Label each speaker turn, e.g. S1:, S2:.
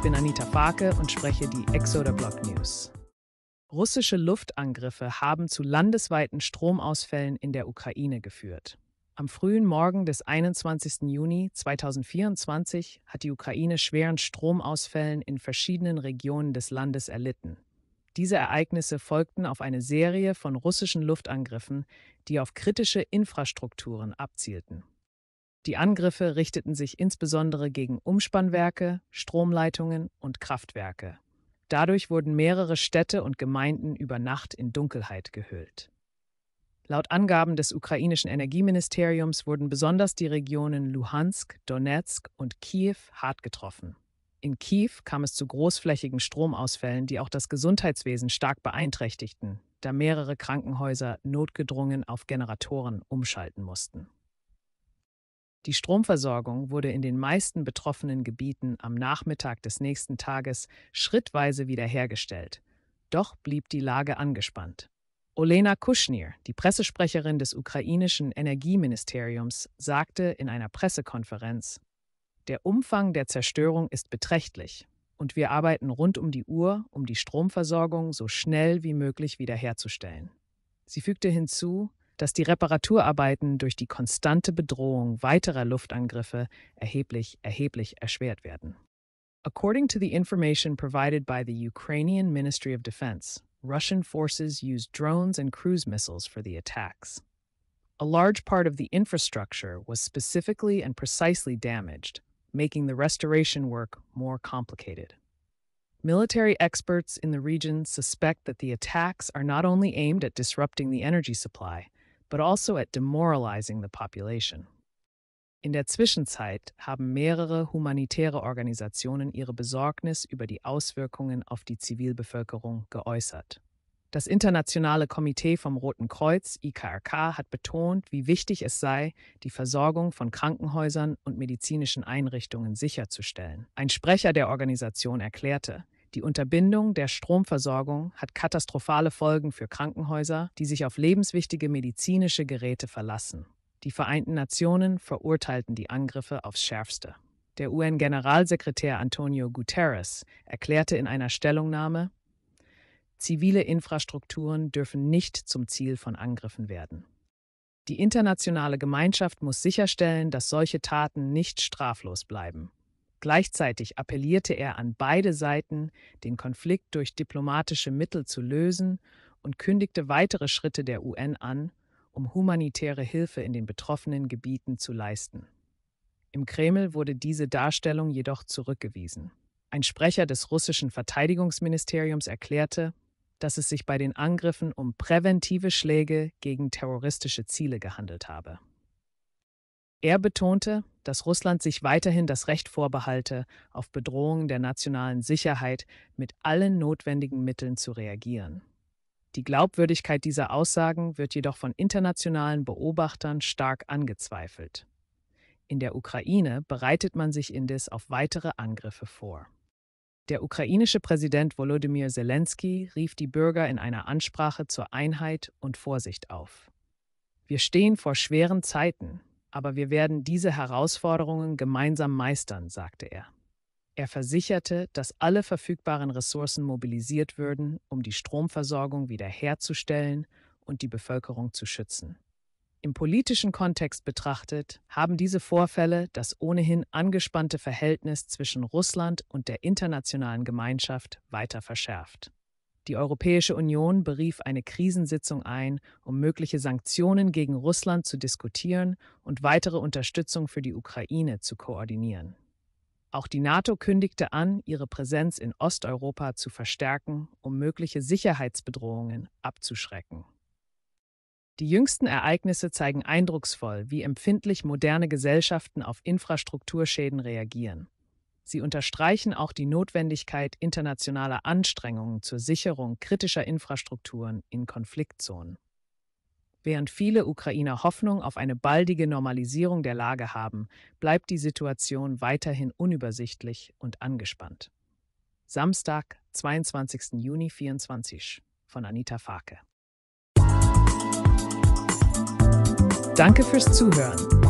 S1: Ich bin Anita Farke und spreche die Exoder Block News. Russische Luftangriffe haben zu landesweiten Stromausfällen in der Ukraine geführt. Am frühen Morgen des 21. Juni 2024 hat die Ukraine schweren Stromausfällen in verschiedenen Regionen des Landes erlitten. Diese Ereignisse folgten auf eine Serie von russischen Luftangriffen, die auf kritische Infrastrukturen abzielten. Die Angriffe richteten sich insbesondere gegen Umspannwerke, Stromleitungen und Kraftwerke. Dadurch wurden mehrere Städte und Gemeinden über Nacht in Dunkelheit gehüllt. Laut Angaben des ukrainischen Energieministeriums wurden besonders die Regionen Luhansk, Donetsk und Kiew hart getroffen. In Kiew kam es zu großflächigen Stromausfällen, die auch das Gesundheitswesen stark beeinträchtigten, da mehrere Krankenhäuser notgedrungen auf Generatoren umschalten mussten. Die Stromversorgung wurde in den meisten betroffenen Gebieten am Nachmittag des nächsten Tages schrittweise wiederhergestellt. Doch blieb die Lage angespannt. Olena Kuschnir, die Pressesprecherin des ukrainischen Energieministeriums, sagte in einer Pressekonferenz, der Umfang der Zerstörung ist beträchtlich und wir arbeiten rund um die Uhr, um die Stromversorgung so schnell wie möglich wiederherzustellen. Sie fügte hinzu, dass die Reparaturarbeiten durch die konstante Bedrohung weiterer Luftangriffe erheblich, erheblich erschwert werden. According to the information provided by the Ukrainian Ministry of Defense, Russian forces used drones and cruise missiles for the attacks. A large part of the infrastructure was specifically and precisely damaged, making the restoration work more complicated. Military experts in the region suspect that the attacks are not only aimed at disrupting the energy supply, but also at demoralizing the population. In der Zwischenzeit haben mehrere humanitäre Organisationen ihre Besorgnis über die Auswirkungen auf die Zivilbevölkerung geäußert. Das Internationale Komitee vom Roten Kreuz IKRK hat betont, wie wichtig es sei, die Versorgung von Krankenhäusern und medizinischen Einrichtungen sicherzustellen. Ein Sprecher der Organisation erklärte, die Unterbindung der Stromversorgung hat katastrophale Folgen für Krankenhäuser, die sich auf lebenswichtige medizinische Geräte verlassen. Die Vereinten Nationen verurteilten die Angriffe aufs Schärfste. Der UN-Generalsekretär Antonio Guterres erklärte in einer Stellungnahme, zivile Infrastrukturen dürfen nicht zum Ziel von Angriffen werden. Die internationale Gemeinschaft muss sicherstellen, dass solche Taten nicht straflos bleiben. Gleichzeitig appellierte er an beide Seiten, den Konflikt durch diplomatische Mittel zu lösen und kündigte weitere Schritte der UN an, um humanitäre Hilfe in den betroffenen Gebieten zu leisten. Im Kreml wurde diese Darstellung jedoch zurückgewiesen. Ein Sprecher des russischen Verteidigungsministeriums erklärte, dass es sich bei den Angriffen um präventive Schläge gegen terroristische Ziele gehandelt habe. Er betonte, dass Russland sich weiterhin das Recht vorbehalte, auf Bedrohungen der nationalen Sicherheit mit allen notwendigen Mitteln zu reagieren. Die Glaubwürdigkeit dieser Aussagen wird jedoch von internationalen Beobachtern stark angezweifelt. In der Ukraine bereitet man sich indes auf weitere Angriffe vor. Der ukrainische Präsident Volodymyr Zelensky rief die Bürger in einer Ansprache zur Einheit und Vorsicht auf. Wir stehen vor schweren Zeiten, aber wir werden diese Herausforderungen gemeinsam meistern, sagte er. Er versicherte, dass alle verfügbaren Ressourcen mobilisiert würden, um die Stromversorgung wiederherzustellen und die Bevölkerung zu schützen. Im politischen Kontext betrachtet haben diese Vorfälle das ohnehin angespannte Verhältnis zwischen Russland und der internationalen Gemeinschaft weiter verschärft. Die Europäische Union berief eine Krisensitzung ein, um mögliche Sanktionen gegen Russland zu diskutieren und weitere Unterstützung für die Ukraine zu koordinieren. Auch die NATO kündigte an, ihre Präsenz in Osteuropa zu verstärken, um mögliche Sicherheitsbedrohungen abzuschrecken. Die jüngsten Ereignisse zeigen eindrucksvoll, wie empfindlich moderne Gesellschaften auf Infrastrukturschäden reagieren. Sie unterstreichen auch die Notwendigkeit internationaler Anstrengungen zur Sicherung kritischer Infrastrukturen in Konfliktzonen. Während viele Ukrainer Hoffnung auf eine baldige Normalisierung der Lage haben, bleibt die Situation weiterhin unübersichtlich und angespannt. Samstag, 22. Juni 24 von Anita Farke. Danke fürs Zuhören.